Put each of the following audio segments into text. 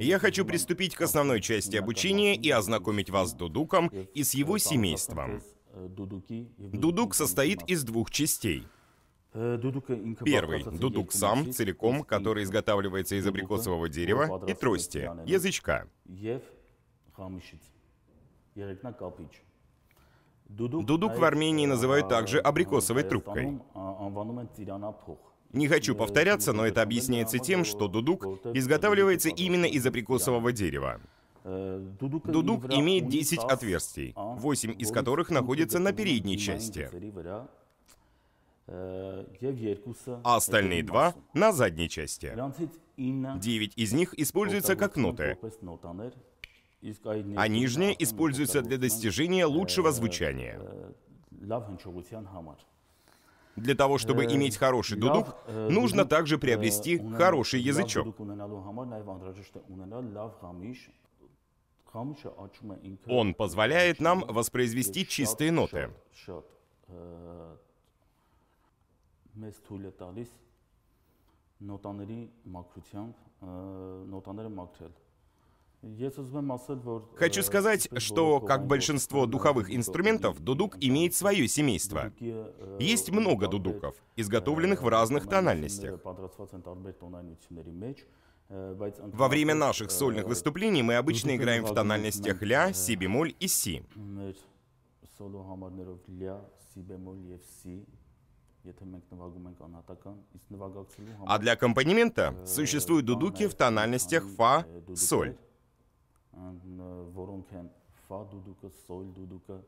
Я хочу приступить к основной части обучения и ознакомить вас с Дудуком и с его семейством. Дудук состоит из двух частей. Первый. Дудук сам, целиком, который изготавливается из абрикосового дерева, и трости, язычка. Дудук в Армении называют также абрикосовой трубкой. Не хочу повторяться, но это объясняется тем, что дудук изготавливается именно из абрикосового дерева. Дудук имеет 10 отверстий, 8 из которых находятся на передней части, а остальные два — на задней части. Девять из них используются как ноты, а нижняя используется для достижения лучшего звучания. Для того, чтобы э, иметь хороший э, дудук, нужно также э, приобрести хороший язычок. А Он позволяет нам воспроизвести чистые ноты. մեզ թույլ է տալիս Э, Хочу сказать, что, как большинство духовых инструментов, дудук имеет свое семейство. Э, Есть много дудуков, э, изготовленных в разных тональностях. Во время наших сольных выступлений мы обычно играем в тональностях ля, си бемоль и си. А для аккомпанемента существуют дудуки в тональностях фа, соль. Э, որոնք են ֆա դուդուկը, սոյլ դուդուկը,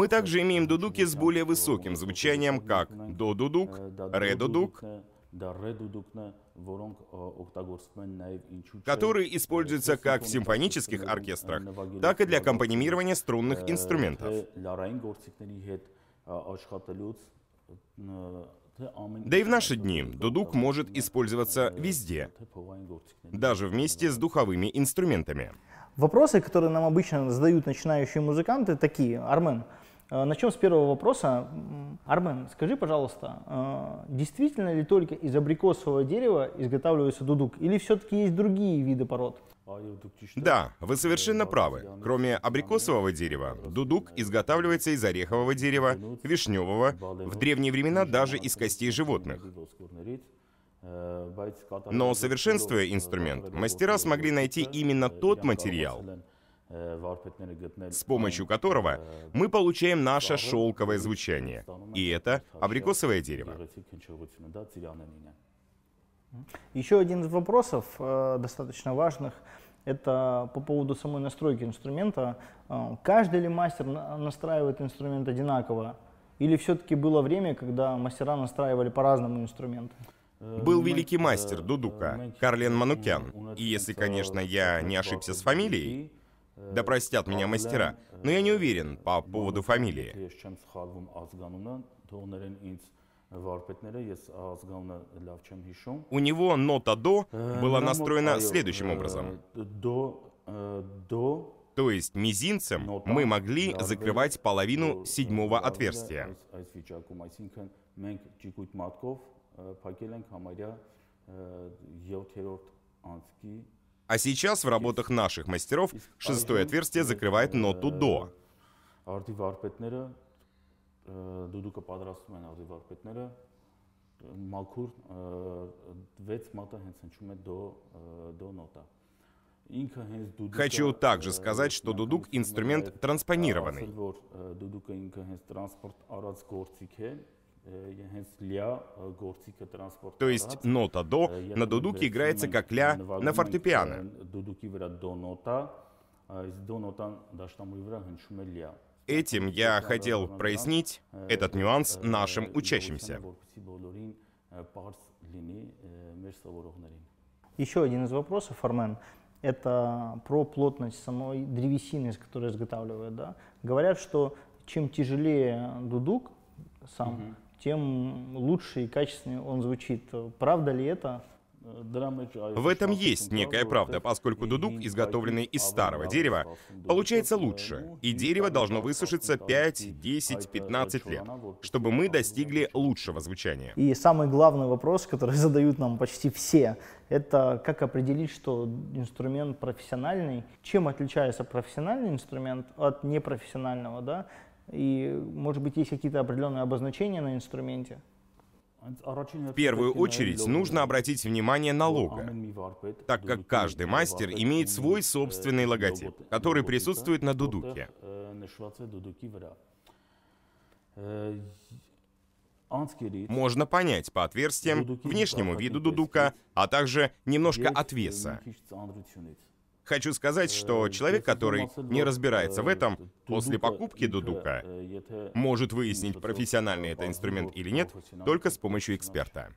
Мы также имеем дудуки с более высоким звучанием, как до-дудук, ре-дудук, которые используются как в симфонических оркестрах, так и для аккомпанимирования струнных инструментов. Да и в наши дни дудук может использоваться везде, даже вместе с духовыми инструментами. Вопросы, которые нам обычно задают начинающие музыканты, такие. Армен, э, начнем с первого вопроса. Армен, скажи, пожалуйста, э, действительно ли только из абрикосового дерева изготавливается дудук? Или все-таки есть другие виды пород? Да, вы совершенно э, правы. Кроме абрикосового дерева, дудук изготавливается из орехового дерева, вишневого, в древние времена даже из костей животных. Но совершенствуя инструмент, мастера смогли найти именно тот материал, с помощью которого мы получаем наше шелковое звучание. И это абрикосовое дерево. Еще один из вопросов э, достаточно важных – это по поводу самой настройки инструмента. Э, каждый ли мастер настраивает инструмент одинаково? Или все-таки было время, когда мастера настраивали по-разному инструменты? Э, Был ну, великий мастер Дудука, Карлен Манукян. И если, конечно, я не ошибся с фамилией, да простят меня мастера, но я не уверен по поводу фамилии. У него нота до была настроена следующим образом. То есть мизинцем мы могли закрывать половину седьмого отверстия. А сейчас в работах наших мастеров шестое отверстие закрывает ноту до. Э, դուդուկը պատրաստում են ազի վարպետները մաքուր 6 մատը հենց հնչում է դո դո նոտա Хочу также сказать, что дудук — инструмент транспонированный. То есть нота «до» на дудуке играется как «ля» на фортепиано. Этим я хотел прояснить этот нюанс нашим учащимся. Еще один из вопросов, Армен, это про плотность самой древесины, из которой изготавливают. Да? Говорят, что чем тяжелее дудук сам, угу. тем лучше и качественнее он звучит. Правда ли это? В этом есть некая правда, поскольку дудук, изготовленный из старого дерева, получается лучше, и дерево должно высушиться 5, 10, 15 лет, чтобы мы достигли лучшего звучания. И самый главный вопрос, который задают нам почти все, это как определить, что инструмент профессиональный, чем отличается профессиональный инструмент от непрофессионального, да? И, может быть, есть какие-то определенные обозначения на инструменте? В первую очередь нужно обратить внимание на лого, так как каждый мастер имеет свой собственный логотип, который присутствует на дудуке. Можно понять по отверстиям, внешнему виду дудука, а также немножко от веса. Хочу сказать, что э, человек, который не разбирается в э, этом, после покупки дудука э, может выяснить, профессиональный это инструмент или нет, только с помощью эксперта.